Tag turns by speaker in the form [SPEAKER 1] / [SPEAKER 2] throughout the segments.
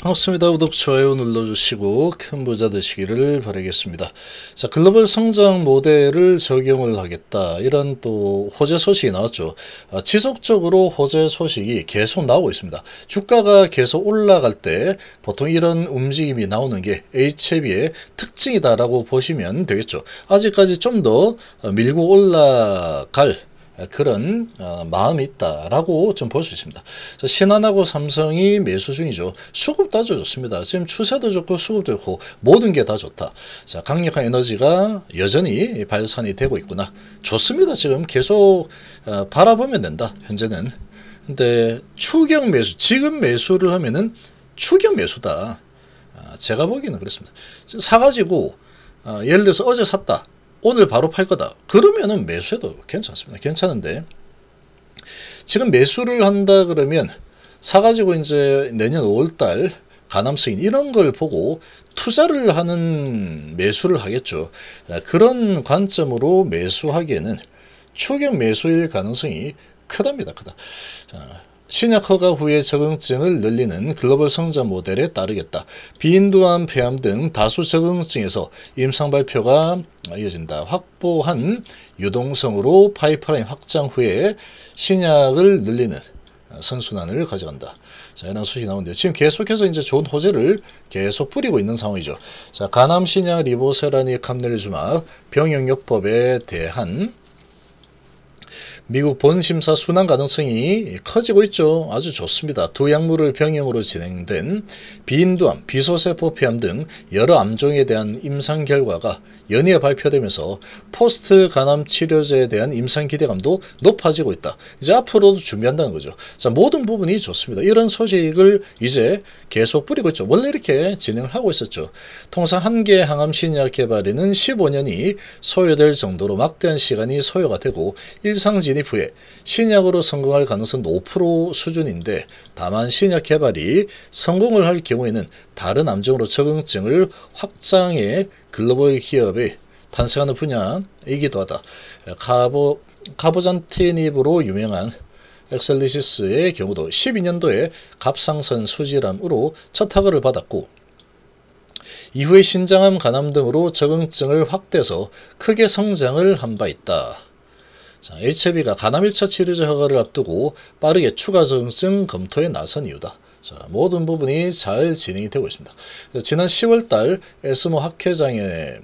[SPEAKER 1] 반갑습니다. 구독, 좋아요 눌러주시고 큰 부자 되시기를 바라겠습니다. 자, 글로벌 성장 모델을 적용을 하겠다. 이런 또 호재 소식이 나왔죠. 아, 지속적으로 호재 소식이 계속 나오고 있습니다. 주가가 계속 올라갈 때 보통 이런 움직임이 나오는 게 HB의 특징이다라고 보시면 되겠죠. 아직까지 좀 더 밀고 올라갈 그런 어, 마음이 있다라고 좀 볼 수 있습니다. 신한하고 삼성이 매수 중이죠. 수급 다 좋습니다. 지금 추세도 좋고 수급도 좋고 모든 게 다 좋다. 자, 강력한 에너지가 여전히 발산이 되고 있구나. 좋습니다. 지금 계속 어, 바라보면 된다. 현재는. 근데 추경 매수, 지금 매수를 하면은 추경 매수다. 아, 제가 보기에는 그렇습니다. 사가지고 어, 예를 들어서 어제 샀다. 오늘 바로 팔 거다. 그러면은 매수해도 괜찮습니다. 괜찮은데 지금 매수를 한다 그러면 사가지고 이제 내년 5월달 가남스인 이런 걸 보고 투자를 하는 매수를 하겠죠. 아, 그런 관점으로 매수하기에는 추격 매수일 가능성이 크답니다. 크다. 아, 신약 허가 후에 적응증을 늘리는 글로벌 성장 모델에 따르겠다. 비인두암 폐암 등 다수 적응증에서 임상 발표가 이어진다. 확보한 유동성으로 파이프라인 확장 후에 신약을 늘리는 선순환을 가져간다. 자, 이런 수식이 나오는데 지금 계속해서 이제 좋은 호재를 계속 뿌리고 있는 상황이죠. 자, 간암 신약 리보세라니 캄넬주막 병영요법에 대한 미국 본심사 순환 가능성이 커지고 있죠. 아주 좋습니다. 두 약물을 병행으로 진행된 비인두암, 비소세포 폐암 등 여러 암종에 대한 임상 결과가 연이어 발표되면서 포스트 간암 치료제에 대한 임상 기대감도 높아지고 있다. 이제 앞으로도 준비한다는 거죠. 자, 모든 부분이 좋습니다. 이런 소식을 이제 계속 뿌리고 있죠. 원래 이렇게 진행을 하고 있었죠. 통상 한 개의 항암 신약 개발에는 15년이 소요될 정도로 막대한 시간이 소요가 되고 일상 진입 후에 신약으로 성공할 가능성은 5% 수준인데 다만 신약 개발이 성공을 할 경우에는 다른 암종으로 적응증을 확장해 글로벌 기업이 탄생하는 분야이기도 하다. 카보, 카보잔티닙으로 유명한 엑셀리시스의 경우도 12년도에 갑상선 수질암으로 첫 학위를 받았고 이후에 신장암, 간암 등으로 적응증을 확대해서 크게 성장을 한 바 있다. 자, HB가 간암 1차 치료제 허가를 앞두고 빠르게 추가 적응증 검토에 나선 이유다. 자, 모든 부분이 잘 진행이 되고 있습니다. 지난 10월달 에스모 학회장에서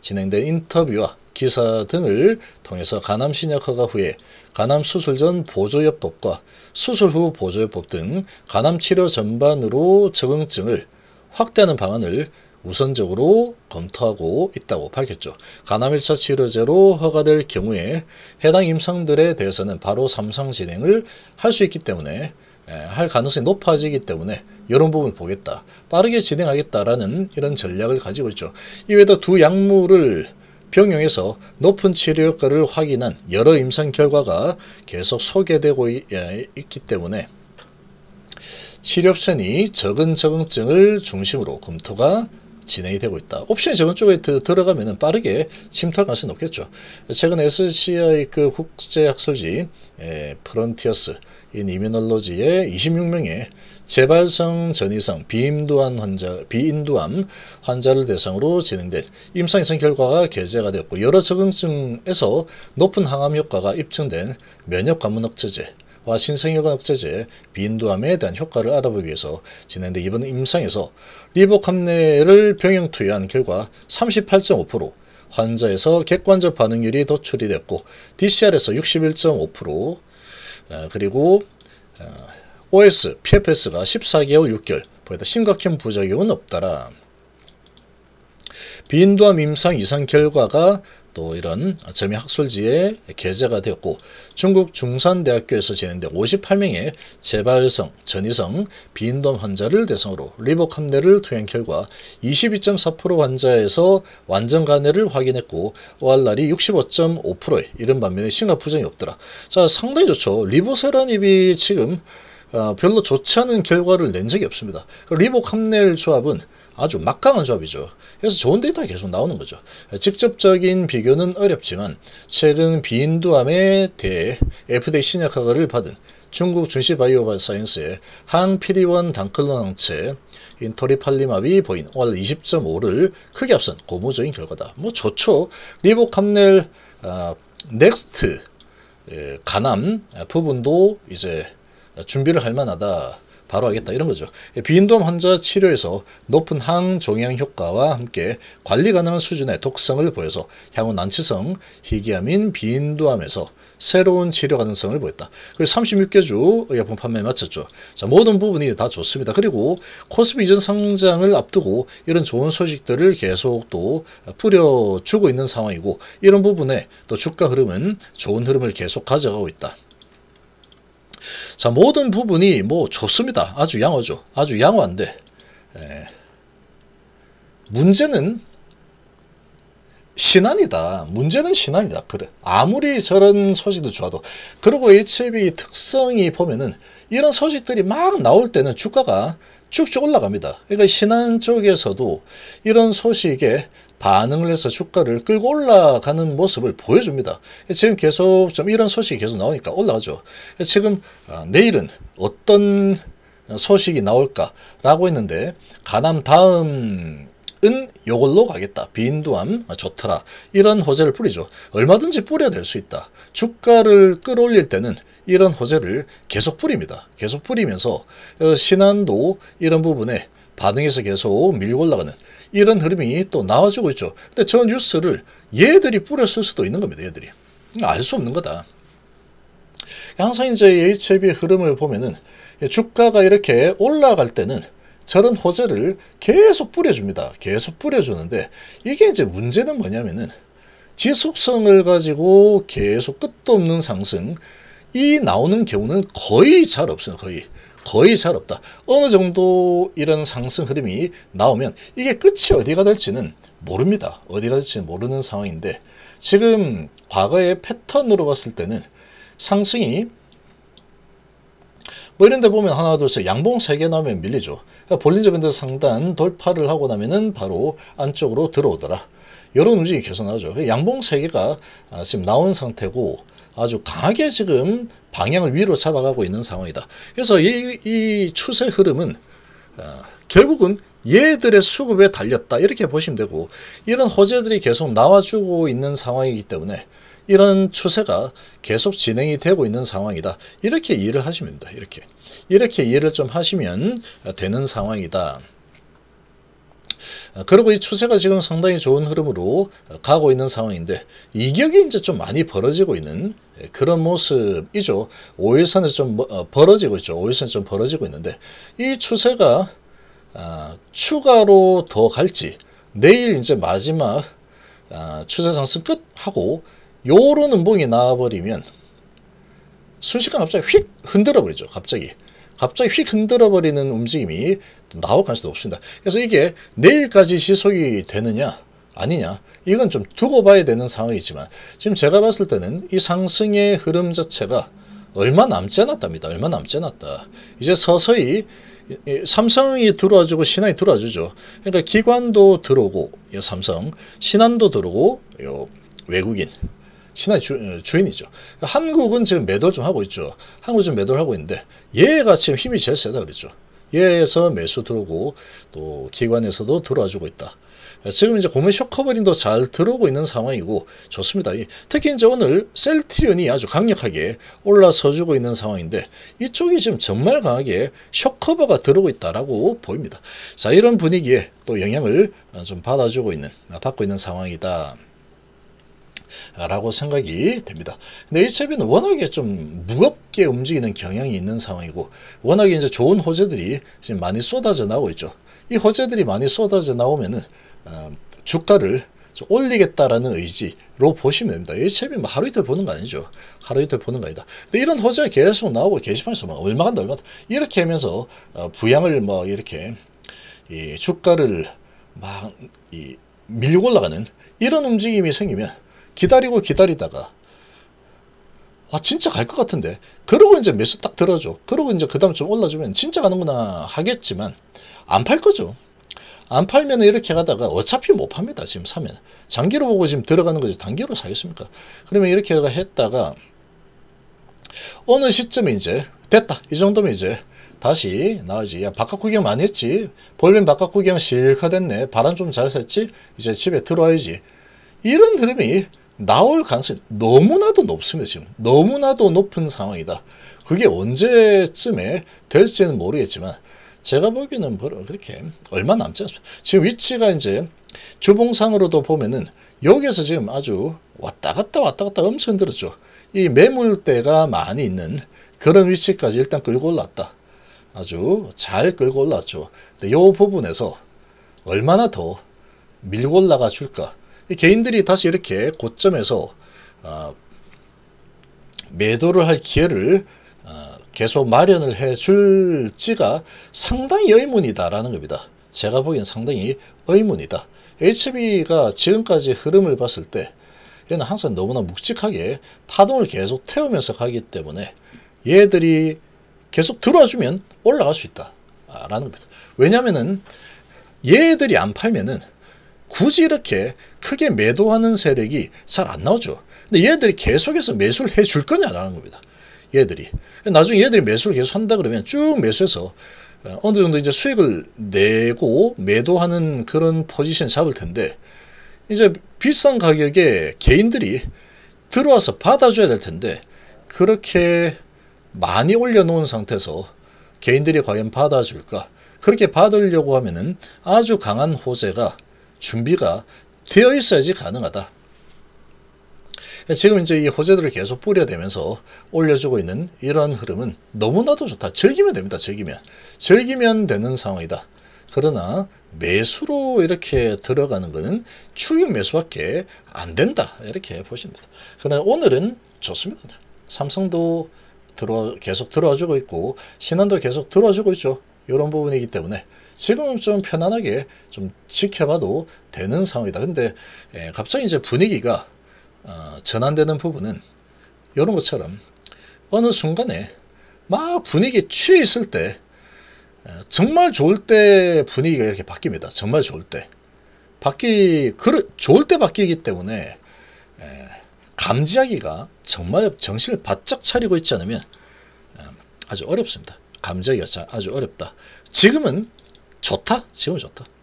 [SPEAKER 1] 진행된 인터뷰와 기사 등을 통해서 간암신약허가 후에 간암수술 전보조협법과 수술 후보조협법등 간암치료 전반으로 적응증을 확대하는 방안을 우선적으로 검토하고 있다고 밝혔죠. 간암 1차 치료제로 허가될 경우에 해당 임상들에 대해서는 바로 삼상 진행을 할 수 있기 때문에 예, 할 가능성이 높아지기 때문에 이런 부분을 보겠다. 빠르게 진행하겠다라는 이런 전략을 가지고 있죠. 이외에도 두 약물을 병용해서 높은 치료 효과를 확인한 여러 임상 결과가 계속 소개되고 예, 있기 때문에 치료 옵션이 적은 적응증을 중심으로 검토가 진행이 되고 있다. 옵션이 적은 쪽에 들어가면 빠르게 침투할 가능성이 높겠죠. 최근 SCI 그 국제학술지 예, 프론티어스 이 이뮤널로지의 26명의 재발성 전이성 비인두암 환자 비인두암 환자를 대상으로 진행된 임상 이상 결과가 게재가 되었고 여러 적응증에서 높은 항암 효과가 입증된 면역 관문 억제제 와 신생혈관 억제제, 비인두암에 대한 효과를 알아보기 위해서 진행된 이번 임상에서 리보캄네를 병행 투여한 결과 38.5% 환자에서 객관적 반응률이 도출이 됐고 DCR에서 61.5% 어, 그리고 어, OS, PFS가 14개월 6개월 보다 심각한 부작용은 없더라. 비인도암 임상 이상 결과가 또 이런 점유학술지에 게재가 되었고 중국 중산대학교에서 진행된 58명의 재발성, 전이성, 비인돔 환자를 대상으로 리보캄례를 투영 결과 22.4% 환자에서 완전 간해를 확인했고 ORR이 65.5%에 이런 반면에 심각부정이 없더라. 자 상당히 좋죠. 리보세라닙이 지금 어, 별로 좋지 않은 결과를 낸 적이 없습니다. 리보캄넬 조합은 아주 막강한 조합이죠. 그래서 좋은 데이터가 계속 나오는 거죠. 직접적인 비교는 어렵지만 최근 비인두암에 대해 FDA 신약 허가를 받은 중국 중시바이오바이사이언스의항 PD-1 단클론 항체 인터리팔리마비 보인 OR 20.5를 크게 앞선 고무적인 결과다. 뭐 좋죠. 리보캄넬 아, 넥스트 예, 간암 부분도 이제 준비를 할 만하다. 바로 하겠다 이런 거죠. 비인암 환자 치료에서 높은 항종양 효과와 함께 관리 가능한 수준의 독성을 보여서 향후 난치성 희귀암인 비인도암에서 새로운 치료 가능성을 보였다. 그리고 36개 주 약품 판매 에 마쳤죠. 자, 모든 부분이 다 좋습니다. 그리고 코스피 이전 성장을 앞두고 이런 좋은 소식들을 계속 또 뿌려주고 있는 상황이고 이런 부분에 또 주가 흐름은 좋은 흐름을 계속 가져가고 있다. 자, 모든 부분이 뭐 좋습니다. 아주 양호죠. 아주 양호한데. 에, 예. 문제는 신안이다. 문제는 신안이다. 그래. 아무리 저런 소식도 좋아도. 그리고 HLB 특성이 보면은 이런 소식들이 막 나올 때는 주가가 쭉쭉 올라갑니다. 그러니까 신안 쪽에서도 이런 소식에 반응을 해서 주가를 끌고 올라가는 모습을 보여줍니다. 지금 계속 좀 이런 소식이 계속 나오니까 올라가죠. 지금 아, 내일은 어떤 소식이 나올까라고 했는데 가남 다음 은 요걸로 가겠다. 빈두암 좋더라. 이런 호재를 뿌리죠. 얼마든지 뿌려낼 수 있다. 주가를 끌어올릴 때는 이런 호재를 계속 뿌립니다. 계속 뿌리면서 어, 신한도 이런 부분에 반응해서 계속 밀고 올라가는 이런 흐름이 또 나와주고 있죠. 근데 저 뉴스를 얘들이 뿌렸을 수도 있는 겁니다. 얘들이. 알 수 없는 거다. 항상 이제 HIV의 흐름을 보면은 주가가 이렇게 올라갈 때는 저런 호재를 계속 뿌려줍니다. 계속 뿌려주는데 이게 이제 문제는 뭐냐면은 지속성을 가지고 계속 끝도 없는 상승 이 나오는 경우는 거의 잘 없어요. 거의. 거의 잘 없다. 어느 정도 이런 상승 흐름이 나오면 이게 끝이 어디가 될지는 모릅니다. 어디가 될지 모르는 상황인데 지금 과거의 패턴으로 봤을 때는 상승이 뭐 이런 데 보면 하나 둘 셋 양봉 세 개 나오면 밀리죠. 그러니까 볼린저 밴드 상단 돌파를 하고 나면은 바로 안쪽으로 들어오더라. 이런 움직임이 계속 나오죠. 그 양봉 세 개가 아, 지금 나온 상태고 아주 강하게 지금 방향을 위로 잡아가고 있는 상황이다. 그래서 이, 이 추세 흐름은 어, 결국은 얘들의 수급에 달렸다 이렇게 보시면 되고 이런 호재들이 계속 나와주고 있는 상황이기 때문에 이런 추세가 계속 진행이 되고 있는 상황이다. 이렇게 이해를 하시면 됩니다. 이렇게. 이렇게 이해를 좀 하시면 되는 상황이다. 아, 그리고 이 추세가 지금 상당히 좋은 흐름으로 아, 가고 있는 상황인데 이격이 이제 좀 많이 벌어지고 있는 예, 그런 모습이죠. 5일선에서 좀 뭐, 어, 벌어지고 있죠. 5일선에서 좀 벌어지고 있는데 이 추세가 아, 추가로 더 갈지 내일 이제 마지막 추세 상승 끝하고 요런 음봉이 나와버리면 순식간 갑자기 휙 흔들어 버리죠. 갑자기. 갑자기 휙 흔들어 버리는 움직임이 나올 가능성도 없습니다. 그래서 이게 내일까지 지속이 되느냐 아니냐 이건 좀 두고 봐야 되는 상황이지만 지금 제가 봤을 때는 이 상승의 흐름 자체가 얼마 남지 않았답니다. 얼마 남지 않았다. 이제 서서히 삼성이 들어와주고 신한이 들어와주죠. 그러니까 기관도 들어오고 삼성, 신한도 들어오고 외국인 신화의 주, 어, 주인이죠. 한국은 지금 매도를 좀 하고 있죠. 한국 지금 매도를 하고 있는데 얘가 지금 힘이 제일 세다 그랬죠. 얘에서 매수 들어오고 또 기관에서도 들어와주고 있다. 지금 이제 고민 쇼커버링도 잘 들어오고 있는 상황이고 좋습니다. 특히 이제 오늘 셀트리온이 아주 강력하게 올라서주고 있는 상황인데 이쪽이 지금 정말 강하게 쇼커버가 들어오고 있다라고 보입니다. 자 이런 분위기에 또 영향을 좀 받아주고 있는 받고 있는 상황이다. 라고 생각이 됩니다. 근데 HIV는 워낙에 좀 무겁게 움직이는 경향이 있는 상황이고 워낙에 이제 좋은 호재들이 지금 많이 쏟아져 나오고 있죠. 이 호재들이 많이 쏟아져 나오면은 어, 주가를 올리겠다라는 의지로 보시면 됩니다. 일 i 비뭐 하루 이틀 보는 거 아니죠. 하루 이틀 보는 거 아니다. 근데 이런 호재가 계속 나오고 게시판에서 막 얼마 간다 얼마 간다 이렇게 하면서 어, 부양을 뭐 이렇게 이 주가를 막이 밀고 올라가는 이런 움직임이 생기면 기다리고 기다리다가 아 진짜 갈 것 같은데 그러고 이제 매수 딱 들어줘 그러고 이제 그 다음 좀 올라주면 진짜 가는구나 하겠지만 안 팔 거죠 안 팔면 이렇게 가다가 어차피 못 팝니다 지금 사면 장기로 보고 지금 들어가는 거죠 단기로 사겠습니까 그러면 이렇게 했다가 어느 시점에 이제 됐다 이 정도면 이제 다시 나오지 야 바깥 구경 많이 했지 볼멘 바깥 구경 실컷 했네 바람 좀 잘 샜지 이제 집에 들어와야지 이런 흐름이 나올 가능성이 너무나도 높습니다. 지금 너무나도 높은 상황이다. 그게 언제쯤에 될지는 모르겠지만 제가 보기에는 뭐 그렇게 얼마 남지 않습니다. 지금 위치가 이제 주봉상으로도 보면은 여기에서 지금 아주 왔다 갔다 왔다 갔다 엄청 들었죠. 이 매물대가 많이 있는 그런 위치까지 일단 끌고 올랐다. 아주 잘 끌고 올랐죠. 근데 이 부분에서 얼마나 더 밀고 올라가 줄까? 개인들이 다시 이렇게 고점에서 아, 매도를 할 기회를 아, 계속 마련을 해줄지가 상당히 의문이다라는 겁니다. 제가 보기엔 상당히 의문이다. HB가 지금까지 흐름을 봤을 때 얘는 항상 너무나 묵직하게 파동을 계속 태우면서 가기 때문에 얘들이 계속 들어와주면 올라갈 수 있다. 라는 겁니다. 왜냐면 얘들이 안 팔면은 굳이 이렇게 크게 매도하는 세력이 잘 안 나오죠. 근데 얘들이 계속해서 매수를 해줄 거냐라는 겁니다. 얘들이. 나중에 얘들이 매수를 계속 한다 그러면 쭉 매수해서 어, 어느 정도 이제 수익을 내고 매도하는 그런 포지션 잡을 텐데 이제 비싼 가격에 개인들이 들어와서 받아줘야 될 텐데 그렇게 많이 올려놓은 상태에서 개인들이 과연 받아줄까 그렇게 받으려고 하면은 아주 강한 호재가 준비가 되어 있어야지 가능하다. 지금 이제 이 호재들을 계속 뿌려대면서 올려주고 있는 이러한 흐름은 너무나도 좋다. 즐기면 됩니다. 즐기면. 즐기면 되는 상황이다. 그러나 매수로 이렇게 들어가는 것은 추격 매수밖에 안 된다. 이렇게 보십니다. 그러나 오늘은 좋습니다. 삼성도 들어, 계속 들어와주고 있고 신한도 계속 들어와주고 있죠. 이런 부분이기 때문에 지금은 좀 편안하게 좀 지켜봐도 되는 상황이다. 근데 예, 갑자기 이제 분위기가 어, 전환되는 부분은 이런 것처럼 어느 순간에 막 분위기 취해 있을 때 어, 정말 좋을 때 분위기가 이렇게 바뀝니다. 정말 좋을 때. 바뀌, 그, 좋을 때 바뀌기 때문에, 에, 예, 감지하기가 정말 정신을 바짝 차리고 있지 않으면 에, 어, 아주 어렵습니다. 감지하기가 아주 어렵다. 지금은 좋다? 지금 좋다.